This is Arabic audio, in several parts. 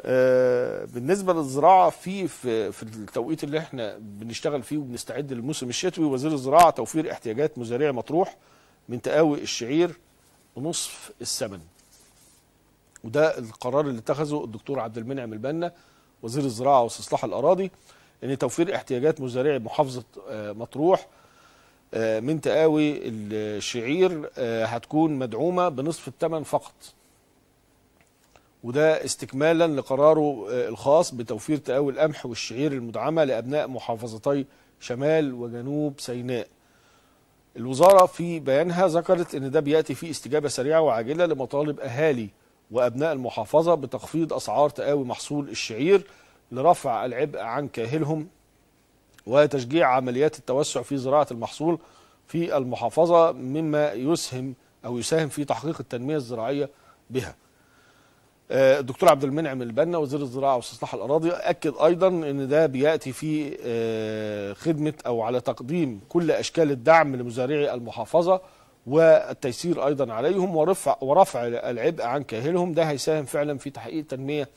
آه، بالنسبه للزراعه في في التوقيت اللي احنا بنشتغل فيه وبنستعد للموسم الشتوي وزير الزراعه توفير احتياجات مزارع مطروح من تقاوي الشعير بنصف الثمن وده القرار اللي اتخذه الدكتور عبد المنعم البنا وزير الزراعه واستصلاح الاراضي ان توفير احتياجات مزارعي محافظه آه، مطروح آه، من تقاوي الشعير هتكون مدعومه بنصف الثمن فقط وده استكمالا لقراره آه، الخاص بتوفير تقاوي القمح والشعير المدعمة لأبناء محافظتي شمال وجنوب سيناء الوزارة في بيانها ذكرت أن ده بيأتي في استجابة سريعة وعاجلة لمطالب أهالي وأبناء المحافظة بتخفيض أسعار تقاوي محصول الشعير لرفع العبء عن كاهلهم وتشجيع عمليات التوسع في زراعة المحصول في المحافظة مما يسهم أو يساهم في تحقيق التنمية الزراعية بها آه، الدكتور عبد المنعم البنا وزير الزراعه واستصلاح الاراضي اكد ايضا ان ده بياتي في آه، خدمه او على تقديم كل اشكال الدعم لمزارعي المحافظه والتيسير ايضا عليهم ورفع ورفع العبء عن كاهلهم ده هيساهم فعلا في تحقيق تنميه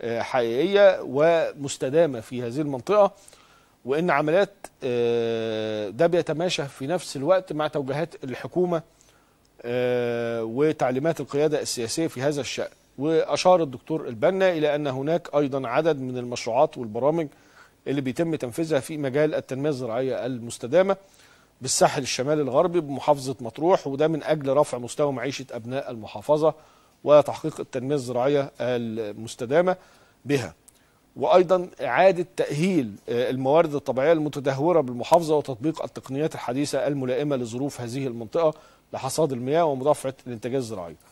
آه، حقيقيه ومستدامه في هذه المنطقه وان عمليات ده بيتماشى في نفس الوقت مع توجيهات الحكومه وتعليمات القياده السياسيه في هذا الشان وأشار الدكتور البنا إلى أن هناك أيضا عدد من المشروعات والبرامج اللي بيتم تنفيذها في مجال التنمية الزراعية المستدامة بالساحل الشمالي الغربي بمحافظة مطروح وده من أجل رفع مستوى معيشة أبناء المحافظة وتحقيق التنمية الزراعية المستدامة بها وأيضا إعادة تأهيل آه، الموارد الطبيعية المتدهورة بالمحافظة وتطبيق التقنيات الحديثة الملائمة لظروف هذه المنطقة لحصاد المياه ومضافة الانتاج الزراعية